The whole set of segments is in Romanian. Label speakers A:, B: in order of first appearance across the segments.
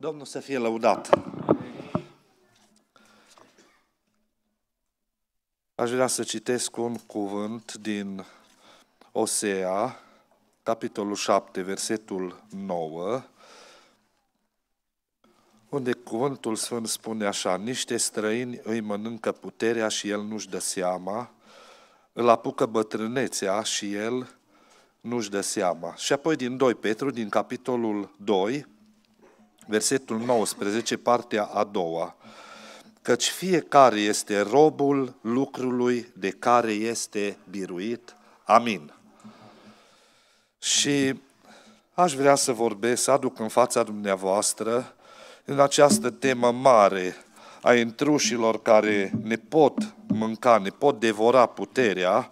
A: Domnul să fie lăudat. Aș vrea să citesc un cuvânt din Osea, capitolul 7, versetul 9, unde cuvântul sfânt spune așa, niște străini îi mănâncă puterea și el nu-și dă seama, îl apucă bătrânețea și el nu-și dă seama. Și apoi din 2 Petru, din capitolul 2, versetul 19, partea a doua. Căci fiecare este robul lucrului de care este biruit. Amin. Și aș vrea să vorbesc, să aduc în fața dumneavoastră în această temă mare a intrușilor care ne pot mânca, ne pot devora puterea,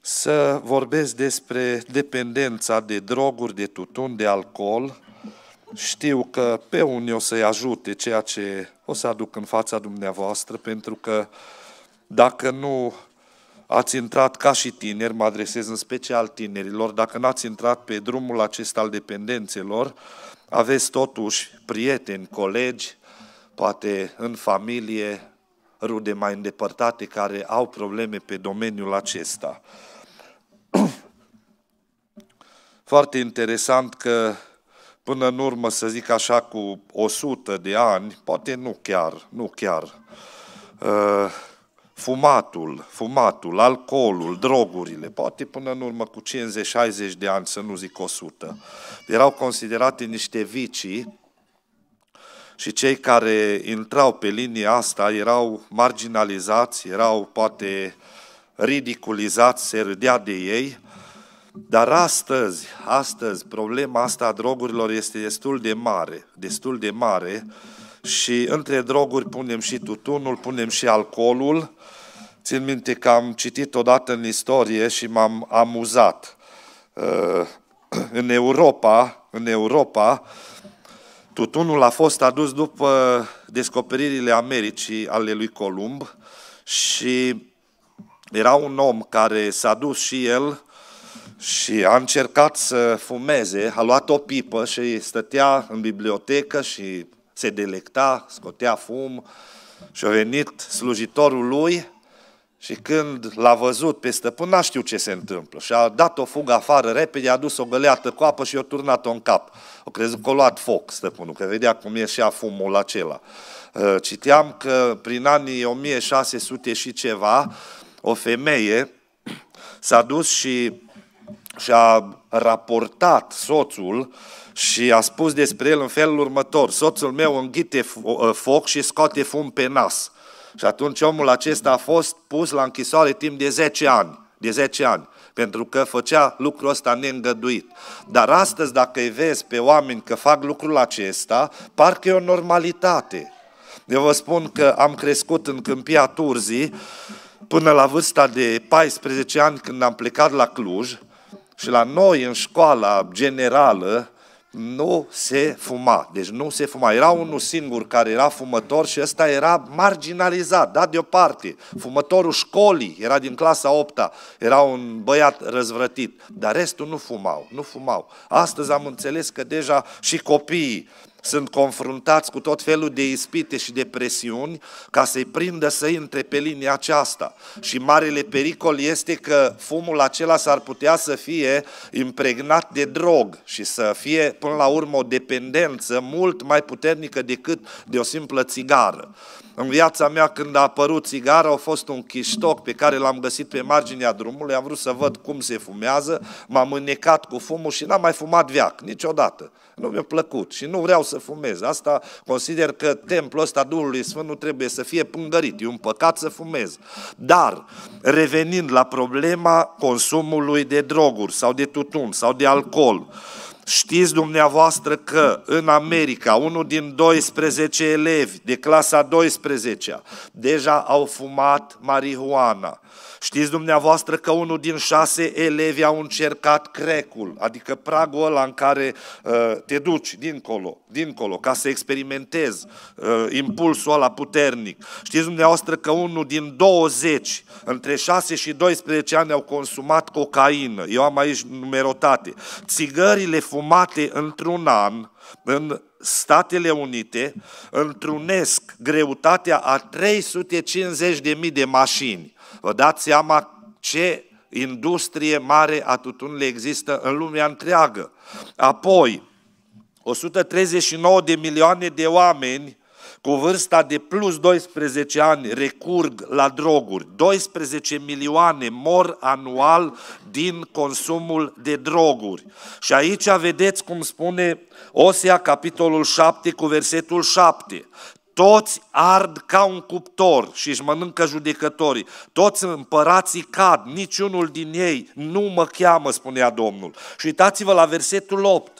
A: să vorbesc despre dependența de droguri, de tutun, de alcool știu că pe unii o să-i ajute ceea ce o să aduc în fața dumneavoastră, pentru că dacă nu ați intrat ca și tineri, mă adresez în special tinerilor, dacă n-ați intrat pe drumul acesta al dependențelor, aveți totuși prieteni, colegi, poate în familie, rude mai îndepărtate care au probleme pe domeniul acesta. Foarte interesant că până în urmă, să zic așa, cu 100 de ani, poate nu chiar, nu chiar, uh, fumatul, fumatul, alcoolul, drogurile, poate până în urmă cu 50-60 de ani, să nu zic 100, erau considerate niște vicii și cei care intrau pe linia asta erau marginalizați, erau poate ridiculizați, se râdea de ei, dar astăzi, astăzi, problema asta a drogurilor este destul de mare, destul de mare și între droguri punem și tutunul, punem și alcoolul. Țin minte că am citit odată în istorie și m-am amuzat. Uh, în Europa, în Europa, tutunul a fost adus după descoperirile Americii ale lui Columb și era un om care s-a dus și el și a încercat să fumeze, a luat o pipă și stătea în bibliotecă și se delecta, scotea fum și a venit slujitorul lui și când l-a văzut pe stăpân, n-a știut ce se întâmplă și a dat o fugă afară repede, a dus o găleată cu apă și a turnat-o în cap. O crezut că a luat foc stăpânul, că vedea cum ieșea fumul acela. Uh, citeam că prin anii 1600 și ceva, o femeie s-a dus și și a raportat soțul și a spus despre el în felul următor. Soțul meu înghite uh, foc și scoate fum pe nas. Și atunci omul acesta a fost pus la închisoare timp de 10 ani. De 10 ani pentru că făcea lucrul ăsta neîngăduit. Dar astăzi, dacă îi vezi pe oameni că fac lucrul acesta, parcă e o normalitate. Eu vă spun că am crescut în câmpia Turzii până la vârsta de 14 ani când am plecat la Cluj și la noi în școala generală nu se fuma. Deci nu se fuma. Era unul singur care era fumător și ăsta era marginalizat, dat deoparte. Fumătorul școlii era din clasa 8 -a. era un băiat răzvrătit, dar restul nu fumau, nu fumau. Astăzi am înțeles că deja și copiii sunt confruntați cu tot felul de ispite și de presiuni ca să-i prindă să intre pe linia aceasta. Și marele pericol este că fumul acela s-ar putea să fie impregnat de drog și să fie până la urmă o dependență mult mai puternică decât de o simplă țigară. În viața mea, când a apărut țigara, a fost un chiștoc pe care l-am găsit pe marginea drumului, am vrut să văd cum se fumează, m-am înnecat cu fumul și n-am mai fumat veac, niciodată nu mi-a plăcut și nu vreau să fumez. Asta consider că templul ăsta Duhului Sfânt nu trebuie să fie pângărit, e un păcat să fumez. Dar, revenind la problema consumului de droguri sau de tutun sau de alcool, Știți dumneavoastră că în America unul din 12 elevi de clasa 12 deja au fumat marihuana. Știți dumneavoastră că unul din șase elevi au încercat crecul, adică pragul ăla în care uh, te duci dincolo, dincolo, ca să experimentezi uh, impulsul ăla puternic. Știți dumneavoastră că unul din 20, între 6 și 12 ani au consumat cocaină. Eu am aici numerotate. Țigările fumate într-un an, în Statele Unite, întrunesc greutatea a 350.000 de mașini. Vă dați seama ce industrie mare a tutunului există în lumea întreagă. Apoi, 139 de milioane de oameni cu vârsta de plus 12 ani recurg la droguri. 12 milioane mor anual din consumul de droguri. Și aici vedeți cum spune Osea, capitolul 7, cu versetul 7 toți ard ca un cuptor și își mănâncă judecătorii, toți împărații cad, niciunul din ei nu mă cheamă, spunea Domnul. Și uitați-vă la versetul 8,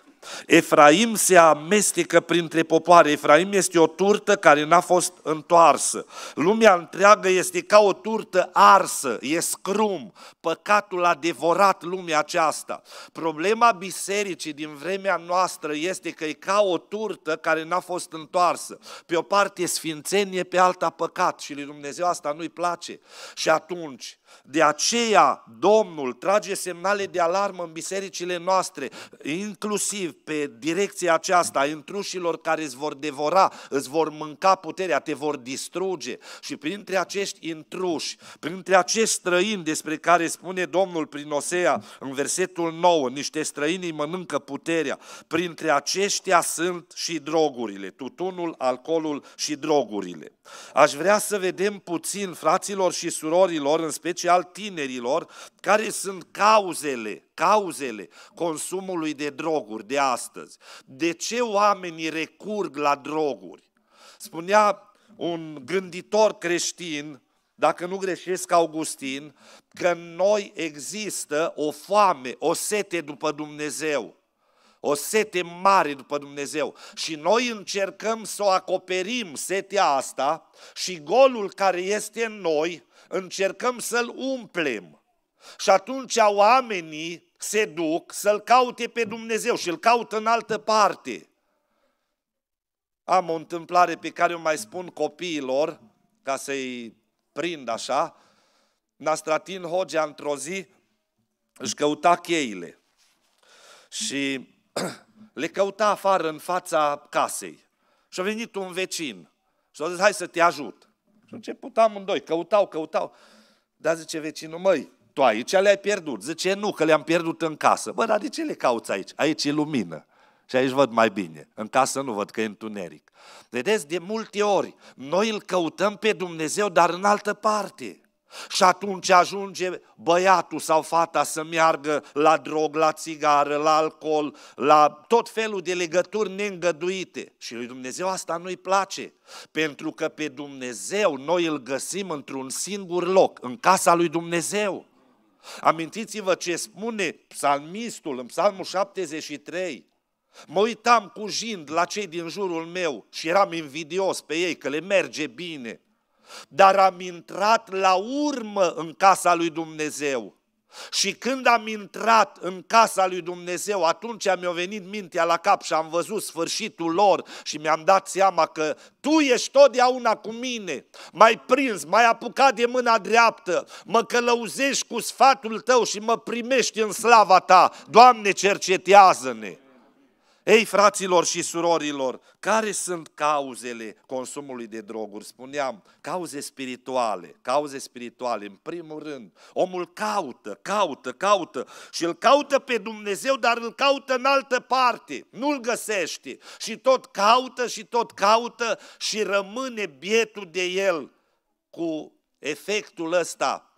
A: Efraim se amestecă printre popoare. Efraim este o turtă care n-a fost întoarsă. Lumea întreagă este ca o turtă arsă, e scrum. Păcatul a devorat lumea aceasta. Problema bisericii din vremea noastră este că e ca o turtă care n-a fost întoarsă. Pe o parte sfințenie, pe alta păcat și lui Dumnezeu asta nu-i place. Și atunci, de aceea Domnul trage semnale de alarmă în bisericile noastre, inclusiv pe direcția aceasta, intrușilor care îți vor devora, îți vor mânca puterea, te vor distruge. Și printre acești intruși, printre acești străini despre care spune Domnul prin Osea în versetul 9, niște străini mănâncă puterea, printre aceștia sunt și drogurile, tutunul, alcoolul și drogurile. Aș vrea să vedem puțin, fraților și surorilor, în special tinerilor, care sunt cauzele, cauzele consumului de droguri de astăzi. De ce oamenii recurg la droguri? Spunea un gânditor creștin, dacă nu greșesc Augustin, că în noi există o foame, o sete după Dumnezeu o sete mare după Dumnezeu. Și noi încercăm să o acoperim, setea asta, și golul care este în noi, încercăm să-l umplem. Și atunci oamenii se duc să-L caute pe Dumnezeu și îl caută în altă parte. Am o întâmplare pe care o mai spun copiilor, ca să-i prind așa, Nastratin Hogea într-o zi își căuta cheile. Și le căuta afară în fața casei. Și a venit un vecin și a zis, hai să te ajut. Și a început amândoi, căutau, căutau. Dar zice vecinul, măi, tu aici le-ai pierdut. Zice, nu, că le-am pierdut în casă. Bă, dar de ce le cauți aici? Aici e lumină. Și aici văd mai bine. În casă nu văd că e întuneric. Vedeți, de multe ori, noi îl căutăm pe Dumnezeu, dar în altă parte. Și atunci ajunge băiatul sau fata să meargă la drog, la țigară, la alcool, la tot felul de legături neîngăduite. Și lui Dumnezeu asta nu-i place, pentru că pe Dumnezeu noi îl găsim într-un singur loc, în casa lui Dumnezeu. Amintiți-vă ce spune psalmistul în psalmul 73, Mă uitam cu jind la cei din jurul meu și eram invidios pe ei că le merge bine dar am intrat la urmă în casa lui Dumnezeu. Și când am intrat în casa lui Dumnezeu, atunci mi-a venit mintea la cap și am văzut sfârșitul lor și mi-am dat seama că tu ești totdeauna cu mine. Mai prins, mai apucat de mâna dreaptă, mă călăuzești cu sfatul tău și mă primești în slava ta. Doamne, cercetează-ne! Ei, fraților și surorilor, care sunt cauzele consumului de droguri? Spuneam, cauze spirituale, cauze spirituale, în primul rând. Omul caută, caută, caută și îl caută pe Dumnezeu, dar îl caută în altă parte, nu-l găsește. Și tot caută și tot caută și rămâne bietul de el cu efectul ăsta.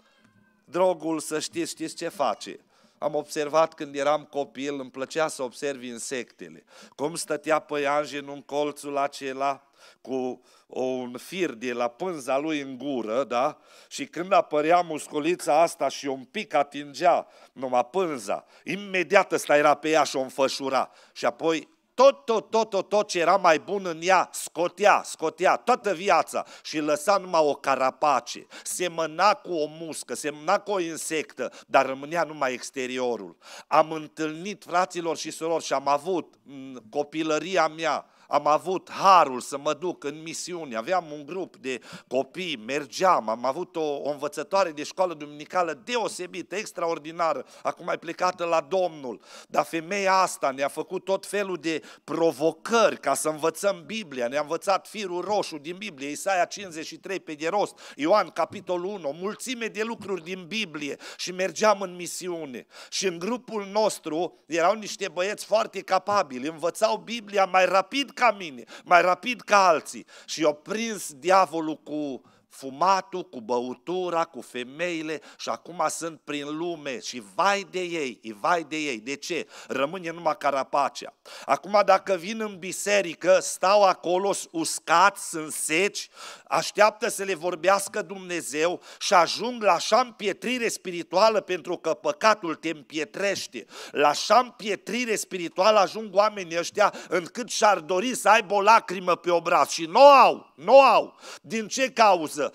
A: Drogul, să știți, știți ce face? am observat când eram copil, îmi plăcea să observ insectele. Cum stătea păianjen în colțul acela, cu un fir de la pânza lui în gură, da? Și când apărea musculița asta și un pic atingea numai pânza, imediat ăsta era pe ea și o înfășura. Și apoi tot, tot, tot, tot, tot ce era mai bun în ea, scotea, scotea toată viața și lăsa numai o carapace. Semăna cu o muscă, semăna cu o insectă, dar rămânea numai exteriorul. Am întâlnit fraților și surori și am avut în mm, copilăria mea am avut harul să mă duc în misiuni, aveam un grup de copii, mergeam, am avut o, o învățătoare de școală duminicală deosebită, extraordinară, acum ai plecată la Domnul, dar femeia asta ne-a făcut tot felul de provocări ca să învățăm Biblia, ne-a învățat firul roșu din Biblie, Isaia 53 pe de rost, Ioan capitolul 1, o mulțime de lucruri din Biblie și mergeam în misiune. Și în grupul nostru erau niște băieți foarte capabili, învățau Biblia mai rapid ca mine, mai rapid ca alții. Și o prins diavolul cu fumatul, cu băutura, cu femeile și acum sunt prin lume și vai de ei, e vai de ei. De ce? Rămâne numai carapacea. Acum dacă vin în biserică, stau acolo uscați, sunt seci, așteaptă să le vorbească Dumnezeu și ajung la așa împietrire spirituală pentru că păcatul te împietrește. La așa împietrire spirituală ajung oamenii ăștia încât și-ar dori să aibă o lacrimă pe obraz și nu au, nu au. Din ce cauză? cauză,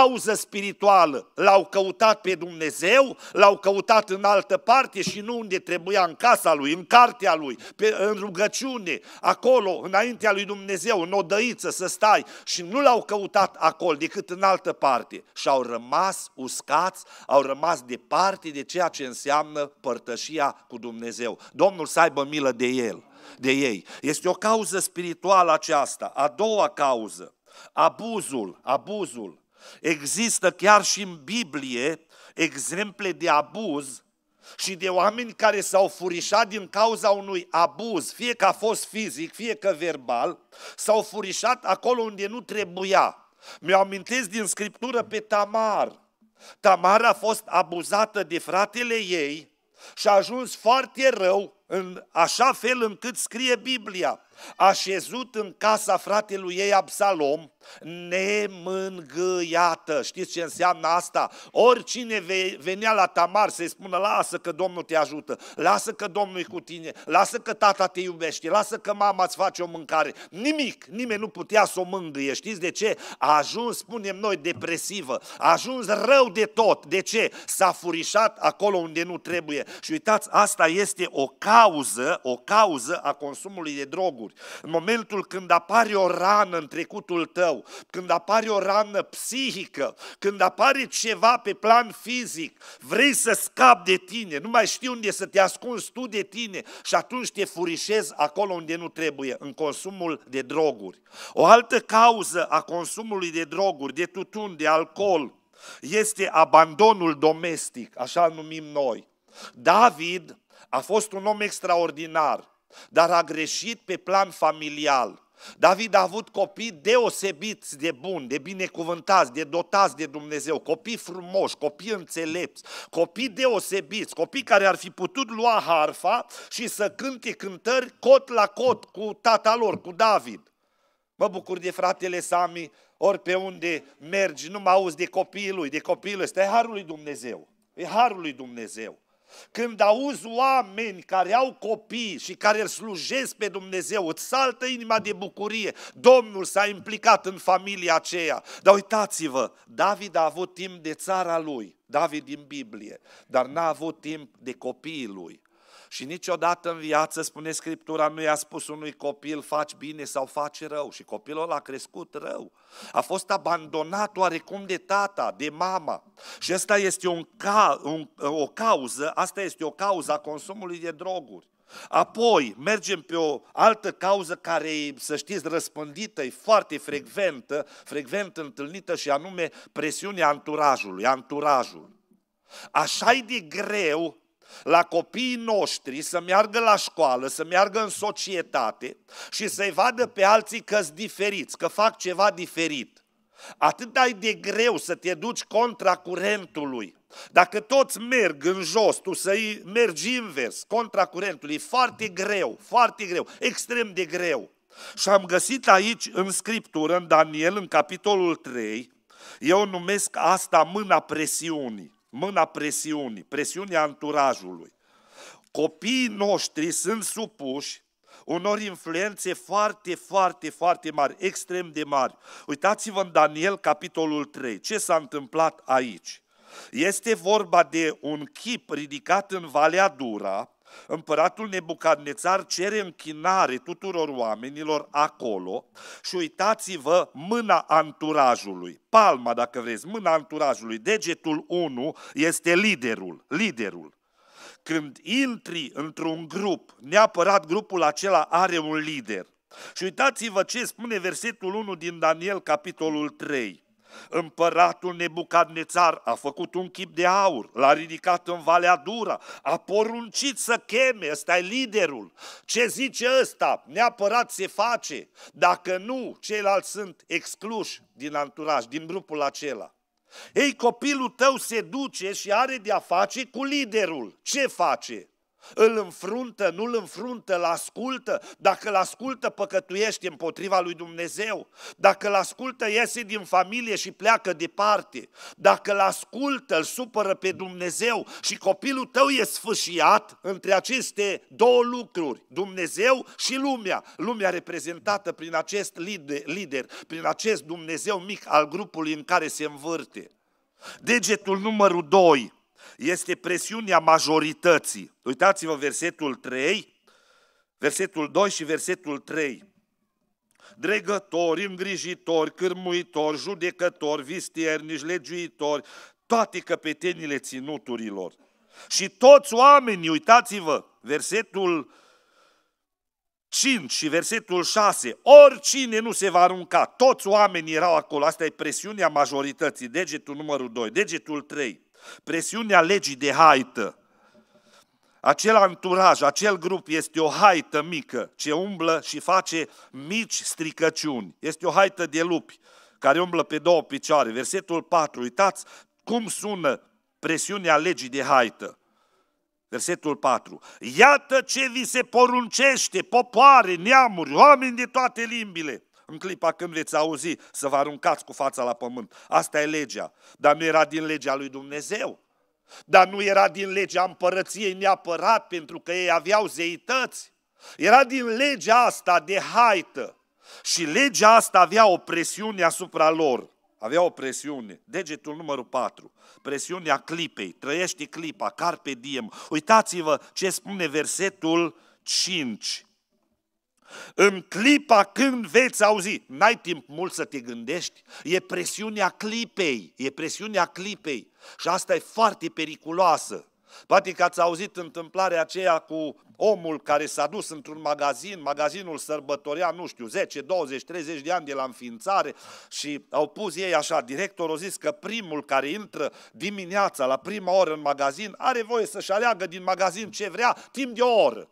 A: cauză spirituală. L-au căutat pe Dumnezeu, l-au căutat în altă parte și nu unde trebuia, în casa lui, în cartea lui, pe, în rugăciune, acolo, înaintea lui Dumnezeu, în odăiță să stai. Și nu l-au căutat acolo, decât în altă parte. Și au rămas uscați, au rămas departe de ceea ce înseamnă părtășia cu Dumnezeu. Domnul să aibă milă de el de ei. Este o cauză spirituală aceasta. A doua cauză Abuzul, abuzul. Există chiar și în Biblie exemple de abuz și de oameni care s-au furișat din cauza unui abuz, fie că a fost fizic, fie că verbal, s-au furișat acolo unde nu trebuia. mi o amintesc din scriptură pe Tamar. Tamar a fost abuzată de fratele ei și a ajuns foarte rău, în așa fel încât scrie Biblia așezut în casa fratelui ei Absalom, nemângâiată. Știți ce înseamnă asta? Oricine venea la Tamar să-i spună, lasă că Domnul te ajută, lasă că Domnul e cu tine, lasă că tata te iubește, lasă că mama îți face o mâncare. Nimic, nimeni nu putea să o mângâie. Știți de ce? A ajuns, spunem noi, depresivă, a ajuns rău de tot. De ce? S-a furișat acolo unde nu trebuie. Și uitați, asta este o cauză, o cauză a consumului de droguri lucruri. În momentul când apare o rană în trecutul tău, când apare o rană psihică, când apare ceva pe plan fizic, vrei să scapi de tine, nu mai știi unde să te ascunzi tu de tine și atunci te furișezi acolo unde nu trebuie, în consumul de droguri. O altă cauză a consumului de droguri, de tutun, de alcool, este abandonul domestic, așa numim noi. David a fost un om extraordinar dar a greșit pe plan familial. David a avut copii deosebiți de buni, de binecuvântați, de dotați de Dumnezeu, copii frumoși, copii înțelepți, copii deosebiți, copii care ar fi putut lua harfa și să cânte cântări cot la cot cu tata lor, cu David. Mă bucur de fratele Sami, ori pe unde mergi, nu mă auzi de copiii lui, de copiii lui. Ăsta e harul lui Dumnezeu. E harul lui Dumnezeu. Când auzi oameni care au copii și care îl slujesc pe Dumnezeu, îți saltă inima de bucurie. Domnul s-a implicat în familia aceea. Dar uitați-vă, David a avut timp de țara lui, David din Biblie, dar n-a avut timp de copiii lui. Și niciodată în viață, spune Scriptura, nu i-a spus unui copil, faci bine sau faci rău. Și copilul ăla a crescut rău. A fost abandonat oarecum de tata, de mama. Și asta este un ca, un, o cauză, asta este o cauză a consumului de droguri. Apoi mergem pe o altă cauză care e, să știți, răspândită, e foarte frecventă, frecvent întâlnită și anume presiunea anturajului, anturajul. Așa e de greu la copiii noștri să meargă la școală, să meargă în societate și să-i vadă pe alții că sunt diferiți, că fac ceva diferit. Atât ai de greu să te duci contra curentului. Dacă toți merg în jos, tu să mergi invers, contra curentului, e foarte greu, foarte greu, extrem de greu. Și am găsit aici în Scriptură, în Daniel, în capitolul 3, eu numesc asta mâna presiunii mâna presiunii, presiunea anturajului. Copiii noștri sunt supuși unor influențe foarte, foarte, foarte mari, extrem de mari. Uitați-vă în Daniel, capitolul 3, ce s-a întâmplat aici. Este vorba de un chip ridicat în Valea Dura, Împăratul Nebucadnețar cere închinare tuturor oamenilor acolo și uitați-vă mâna anturajului, palma dacă vreți, mâna anturajului, degetul 1 este liderul, liderul când intri într-un grup, neapărat grupul acela are un lider. Și uitați-vă ce spune versetul 1 din Daniel, capitolul 3. Împăratul Nebucadnețar a făcut un chip de aur, l-a ridicat în Valea Dura, a poruncit să cheme, ăsta e liderul. Ce zice ăsta? Neapărat se face. Dacă nu, ceilalți sunt excluși din anturaj, din grupul acela. Ei, copilul tău se duce și are de-a face cu liderul. Ce face? Îl înfruntă, nu îl înfruntă, îl ascultă. Dacă îl ascultă, păcătuiește împotriva lui Dumnezeu. Dacă îl ascultă, iese din familie și pleacă departe. Dacă îl ascultă, îl supără pe Dumnezeu și copilul tău e sfâșiat între aceste două lucruri, Dumnezeu și lumea. Lumea reprezentată prin acest lider, prin acest Dumnezeu mic al grupului în care se învârte. Degetul numărul 2 este presiunea majorității. Uitați-vă versetul 3, versetul 2 și versetul 3. Dregători, îngrijitori, cârmuitori, judecători, vistiernici, legiuitori, toate căpetenile ținuturilor. Și toți oamenii, uitați-vă, versetul 5 și versetul 6, oricine nu se va arunca, toți oamenii erau acolo, asta e presiunea majorității, degetul numărul 2, degetul 3. Presiunea legii de haită. Acel anturaj, acel grup este o haită mică ce umblă și face mici stricăciuni. Este o haită de lupi care umblă pe două picioare. Versetul 4, uitați cum sună presiunea legii de haită. Versetul 4. Iată ce vi se poruncește, popoare, neamuri, oameni de toate limbile în clipa când veți auzi să vă aruncați cu fața la pământ. Asta e legea. Dar nu era din legea lui Dumnezeu. Dar nu era din legea împărăției neapărat, pentru că ei aveau zeități. Era din legea asta de haită. Și legea asta avea o presiune asupra lor. Avea o presiune. Degetul numărul 4. Presiunea clipei. Trăiește clipa. Carpe diem. Uitați-vă ce spune versetul 5. În clipa când veți auzi, n-ai timp mult să te gândești, e presiunea clipei, e presiunea clipei. Și asta e foarte periculoasă. Poate că ați auzit întâmplarea aceea cu omul care s-a dus într-un magazin, magazinul sărbătorea, nu știu, 10, 20, 30 de ani de la înființare și au pus ei așa, directorul a zis că primul care intră dimineața la prima oră în magazin are voie să-și aleagă din magazin ce vrea timp de o oră.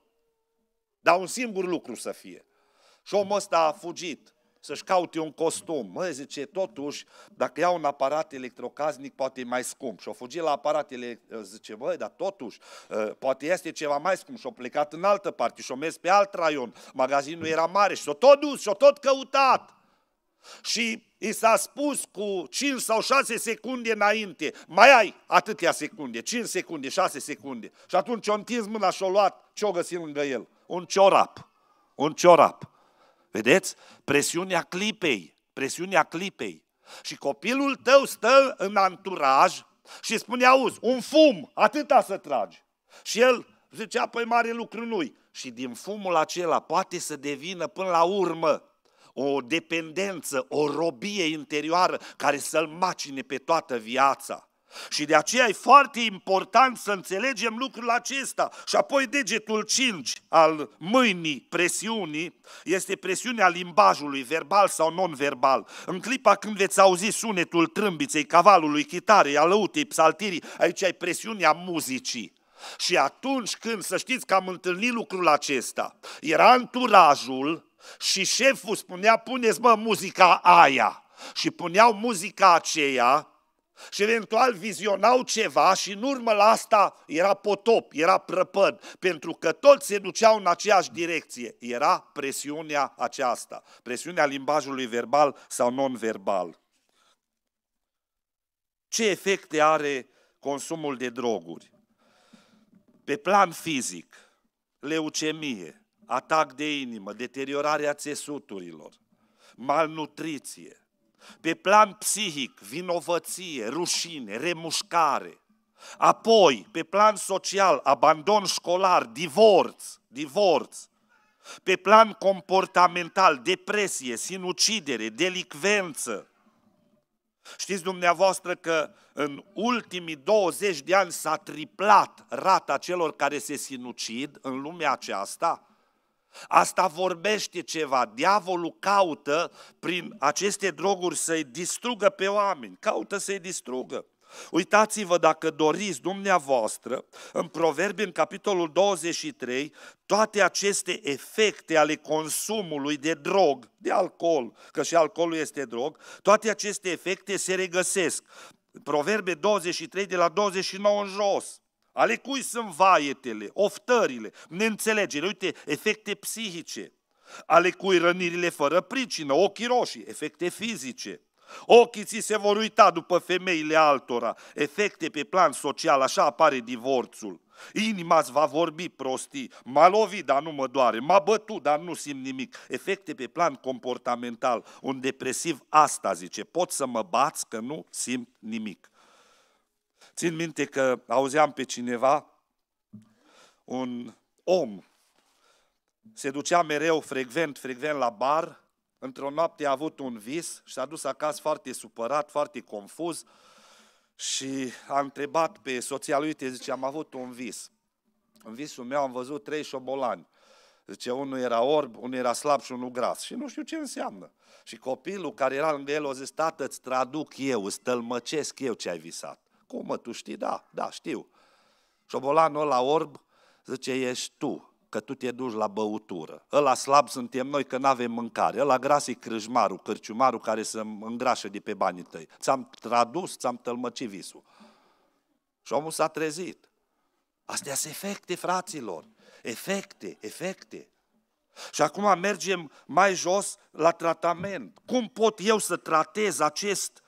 A: Dar un singur lucru să fie. Și omul ăsta a fugit să-și caute un costum. Mă, zice, totuși, dacă iau un aparat electrocaznic, poate e mai scump. Și-o fugit la aparatele, zice, băi, dar totuși, ă, poate este ceva mai scump. Și-o plecat în altă parte și-o mers pe alt raion. Magazinul era mare și-o tot dus și-o tot căutat și i s-a spus cu 5 sau 6 secunde înainte, mai ai atâtea secunde, 5 secunde, 6 secunde. Și atunci o întins mâna și-o luat, ce-o găsit lângă el? Un ciorap, un ciorap. Vedeți? Presiunea clipei, presiunea clipei. Și copilul tău stă în anturaj și spune, auzi, un fum, atâta să tragi. Și el zicea, păi mare lucru nu Și din fumul acela poate să devină până la urmă o dependență, o robie interioară care să-l macine pe toată viața. Și de aceea e foarte important să înțelegem lucrul acesta. Și apoi degetul 5 al mâinii presiunii este presiunea limbajului, verbal sau non-verbal. În clipa când veți auzi sunetul trâmbiței, cavalului, chitarei, alăutei, psaltirii, aici ai presiunea muzicii. Și atunci când, să știți că am întâlnit lucrul acesta, era anturajul și șeful spunea, puneți mă muzica aia. Și puneau muzica aceea și eventual vizionau ceva și în urmă la asta era potop, era prăpăd, pentru că toți se duceau în aceeași direcție. Era presiunea aceasta, presiunea limbajului verbal sau non-verbal. Ce efecte are consumul de droguri? Pe plan fizic, leucemie, atac de inimă, deteriorarea țesuturilor, malnutriție, pe plan psihic, vinovăție, rușine, remușcare, apoi pe plan social, abandon școlar, divorț, divorț, pe plan comportamental, depresie, sinucidere, delicvență. Știți dumneavoastră că în ultimii 20 de ani s-a triplat rata celor care se sinucid în lumea aceasta? Asta vorbește ceva. Diavolul caută prin aceste droguri să-i distrugă pe oameni. Caută să-i distrugă. Uitați-vă dacă doriți dumneavoastră, în Proverbi, în capitolul 23, toate aceste efecte ale consumului de drog, de alcool, că și alcoolul este drog, toate aceste efecte se regăsesc. Proverbe 23 de la 29 în jos. Ale cui sunt vaietele, oftările, neînțelegerile, uite, efecte psihice, ale cui rănirile fără pricină, ochii roșii, efecte fizice. Ochii ți se vor uita după femeile altora, efecte pe plan social, așa apare divorțul. Inima îți va vorbi prostii, m-a lovit, dar nu mă doare, m-a bătut, dar nu simt nimic. Efecte pe plan comportamental, un depresiv asta zice, pot să mă bați că nu simt nimic. Țin minte că auzeam pe cineva, un om, se ducea mereu frecvent, frecvent la bar, într-o noapte a avut un vis și s-a dus acasă foarte supărat, foarte confuz și a întrebat pe soția lui, te zice, am avut un vis. În visul meu am văzut trei șobolani. Zice, unul era orb, unul era slab și unul gras. Și nu știu ce înseamnă. Și copilul care era lângă el a zis, tată, îți traduc eu, îți tălmăcesc eu ce ai visat. Cum mă, tu știi? Da, da, știu. Șobolanul la orb zice, ești tu, că tu te duci la băutură. Ăla slab suntem noi că nu avem mâncare. Ăla gras e crâșmarul, cârciumarul care se îngrașă de pe banii tăi. Ți-am tradus, ți-am tălmăcit visul. Și omul s-a trezit. Astea sunt efecte, fraților. Efecte, efecte. Și acum mergem mai jos la tratament. Cum pot eu să tratez acest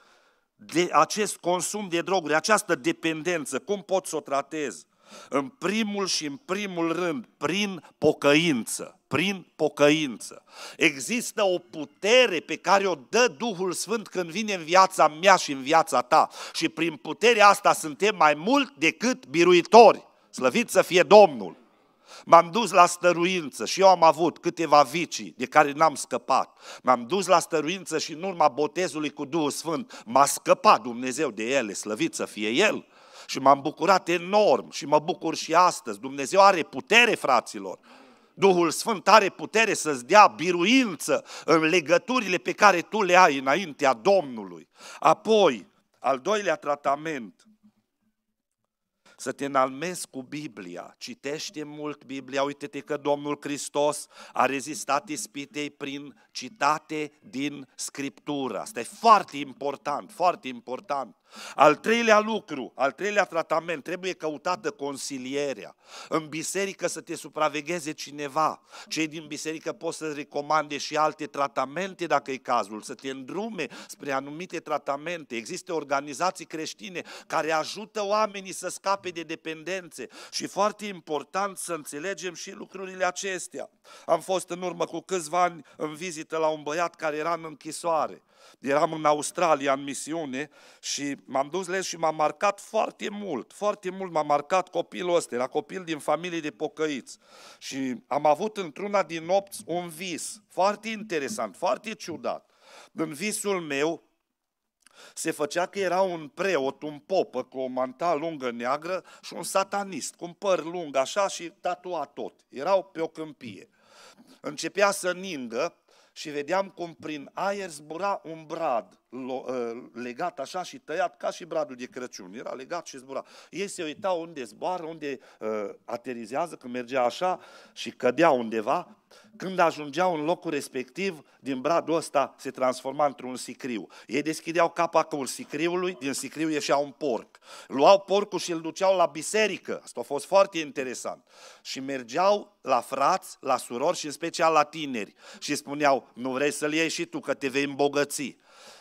A: de acest consum de droguri, această dependență, cum pot să o tratez? În primul și în primul rând, prin pocăință. Prin pocăință. Există o putere pe care o dă Duhul Sfânt când vine în viața mea și în viața ta. Și prin puterea asta suntem mai mult decât biruitori. Slăvit să fie Domnul! M-am dus la stăruință și eu am avut câteva vicii de care n-am scăpat. M-am dus la stăruință și în urma botezului cu Duhul Sfânt m-a scăpat Dumnezeu de ele, slăvit să fie El. Și m-am bucurat enorm și mă bucur și astăzi. Dumnezeu are putere, fraților. Duhul Sfânt are putere să-ți dea biruință în legăturile pe care tu le ai înaintea Domnului. Apoi, al doilea tratament – să te înalmezi cu Biblia. Citește mult Biblia, uite-te că Domnul Hristos a rezistat ispitei prin citate din Scriptură. Asta e foarte important, foarte important. Al treilea lucru, al treilea tratament, trebuie căutată consilierea. În biserică să te supravegheze cineva. Cei din biserică pot să recomande și alte tratamente dacă e cazul, să te îndrume spre anumite tratamente. Există organizații creștine care ajută oamenii să scape aproape de dependențe și foarte important să înțelegem și lucrurile acestea. Am fost în urmă cu câțiva ani în vizită la un băiat care era în închisoare. Eram în Australia în misiune și m-am dus les și m-a marcat foarte mult, foarte mult m-a marcat copilul ăsta, era copil din familie de pocăiți. Și am avut într-una din nopți un vis, foarte interesant, foarte ciudat. În visul meu, se făcea că era un preot, un popă cu o manta lungă neagră și un satanist cu un păr lung așa și tatuat tot. Erau pe o câmpie. Începea să ningă și vedeam cum prin aer zbura un brad Uh, legat așa și tăiat ca și bradul de Crăciun. Era legat și zbura. Ei se uitau unde zboară, unde uh, aterizează, când mergea așa și cădea undeva. Când ajungeau în locul respectiv, din bradul ăsta se transforma într-un sicriu. Ei deschideau capacul sicriului, din sicriu ieșea un porc. Luau porcul și îl duceau la biserică. Asta a fost foarte interesant. Și mergeau la frați, la surori și în special la tineri. Și spuneau, nu vrei să-l iei și tu, că te vei îmbogăți.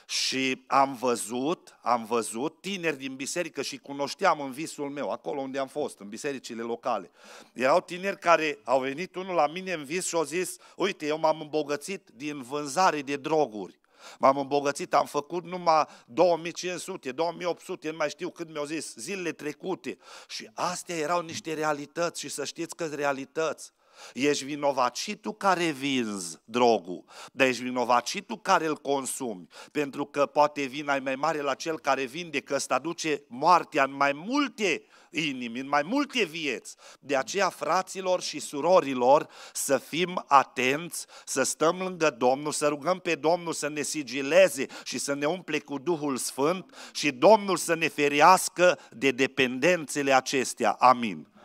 A: Și am văzut, am văzut tineri din biserică și cunoșteam în visul meu, acolo unde am fost, în bisericile locale. Erau tineri care au venit unul la mine în vis și au zis, uite, eu m-am îmbogățit din vânzare de droguri. M-am îmbogățit, am făcut numai 2500, 2800, nu mai știu când mi-au zis, zilele trecute. Și astea erau niște realități și să știți că realități. Ești vinovat și tu care vinzi drogul, dar ești vinovat și tu care îl consumi, pentru că poate vina e mai mare la cel care vinde, că ăsta duce moartea în mai multe inimi, în mai multe vieți. De aceea, fraților și surorilor, să fim atenți, să stăm lângă Domnul, să rugăm pe Domnul să ne sigileze și să ne umple cu Duhul Sfânt și Domnul să ne ferească de dependențele acestea. Amin.